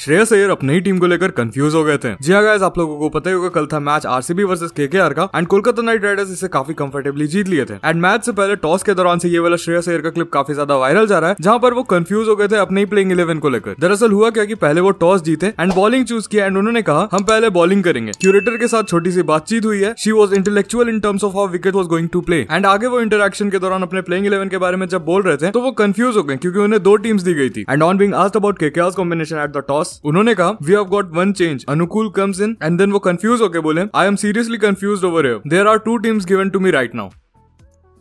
श्रेयस अय्यर अपनी ही टीम को लेकर कंफ्यूज हो गए थे जी हाँ गाइस आप लोगों को पता ही होगा कल था मैच आरसीबी वर्सेस केकेआर का एंड कोलकाता नाइट राइडर्स इसे काफी कंफर्टेबली जीत लिए थे एंड मैच से पहले टॉस के दौरान से ये वाला श्रेयस अय्यर का क्लिप काफी ज्यादा वायरल जा रहा है जहां पर वो कंफ्यूज हो गए थे अपने ही प्लेइंग इलेवन को लेकर दरअसल हुआ क्या की पहले वो टॉस जीते एंड बॉलिंग चूज किया एंड उन्होंने कहा हम पहले बॉलिंग करेंगे क्यूरेटर के साथ छोटी सी बातचीत हुई है she was intellectual in terms of how wicket was going to play and आगे वो इंटरेक्शन के दौरान अपने प्लेइंग इलेवन के बारे में जब बोल रहे थे तो वो कंफ्यूज हो गए क्योंकि उन्हें दो टीम्स दी गई थी and on being asked about KKR combination at the toss boss उन्होंने कहा we have got one change Anukul comes in and then वो कंफ्यूज होकर बोले I am seriously confused over there are two teams given to me right now